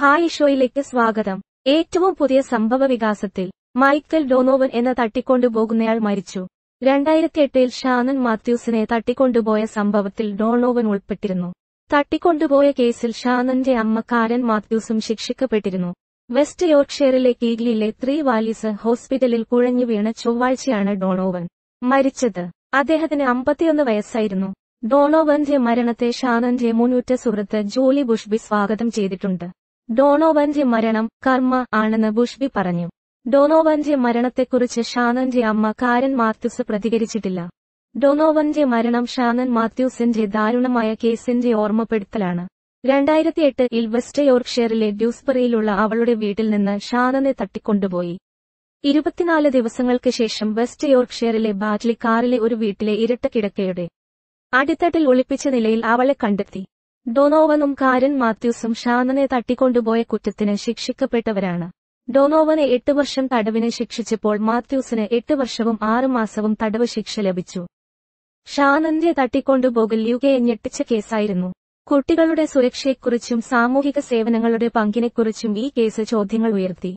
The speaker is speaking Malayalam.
ഹായ് ഷോയിലേക്ക് സ്വാഗതം ഏറ്റവും പുതിയ സംഭവ വികാസത്തിൽ മൈക്കൽ ഡോനോവൻ എന്ന തട്ടിക്കൊണ്ടുപോകുന്നയാൾ മരിച്ചു രണ്ടായിരത്തി എട്ടിൽ ഷാനൻ മാത്യൂസിനെ തട്ടിക്കൊണ്ടുപോയ സംഭവത്തിൽ ഡോണോവൻ ഉൾപ്പെട്ടിരുന്നു തട്ടിക്കൊണ്ടുപോയ കേസിൽ ഷാനന്റെ അമ്മ കാരൻ മാത്യൂസും ശിക്ഷിക്കപ്പെട്ടിരുന്നു വെസ്റ്റ് യോർക്ക്ഷയറിലെ കീഗ്ലിയിലെ ത്രീ വാലീസ് ഹോസ്പിറ്റലിൽ കുഴഞ്ഞു വീണ ചൊവ്വാഴ്ചയാണ് ഡോണോവൻ മരിച്ചത് അദ്ദേഹത്തിന് അമ്പത്തിയൊന്ന് വയസ്സായിരുന്നു ഡോണോവന്റെ മരണത്തെ ഷാനന്റെ മുന്നൂറ്റ സുഹൃത്ത് ജോലി ബുഷ്ബി സ്വാഗതം ചെയ്തിട്ടുണ്ട് ഡോണോബഞ്ചി മരണം കർമ്മ ആണെന്ന് ബുഷ്ബി പറഞ്ഞു ഡോണോബഞ്ചി മരണത്തെക്കുറിച്ച് ഷാനന്റെ അമ്മ കാരൻ മാത്യൂസ് പ്രതികരിച്ചിട്ടില്ല ഡോണോബഞ്ചി മരണം ഷാനൻ മാത്യൂസിന്റെ ദാരുണമായ കേസിന്റെ ഓർമ്മപ്പെടുത്തലാണ് രണ്ടായിരത്തി എട്ടിൽ വെസ്റ്റ് യോർക്ക്ഷയറിലെ ഡ്യൂസ്ബറിയിലുള്ള അവളുടെ വീട്ടിൽ നിന്ന് ഷാനനെ തട്ടിക്കൊണ്ടുപോയി ഇരുപത്തിനാല് ദിവസങ്ങൾക്ക് ശേഷം വെസ്റ്റ് യോർക്ക്ഷയറിലെ ബാറ്റ്ലി കാറിലെ ഒരു വീട്ടിലെ ഇരട്ട കിടക്കയുടെ അടിത്തട്ടിൽ ഒളിപ്പിച്ച നിലയിൽ അവളെ കണ്ടെത്തി ഡോനോവനും കാരൻ മാത്യൂസും ഷാനനെ തട്ടിക്കൊണ്ടുപോയ കുറ്റത്തിന് ശിക്ഷിക്കപ്പെട്ടവരാണ് ഡോനോവനെ എട്ട് വർഷം തടവിനെ ശിക്ഷിച്ചപ്പോൾ മാത്യൂസിന് എട്ട് വർഷവും ആറു മാസവും തടവ് ശിക്ഷ ലഭിച്ചു ഷാനന്റെ തട്ടിക്കൊണ്ടുപോകൽ യുകെ ഞെട്ടിച്ച കേസായിരുന്നു കുട്ടികളുടെ സുരക്ഷയെക്കുറിച്ചും സാമൂഹിക സേവനങ്ങളുടെ പങ്കിനെക്കുറിച്ചും ഈ കേസ് ചോദ്യങ്ങൾ ഉയർത്തി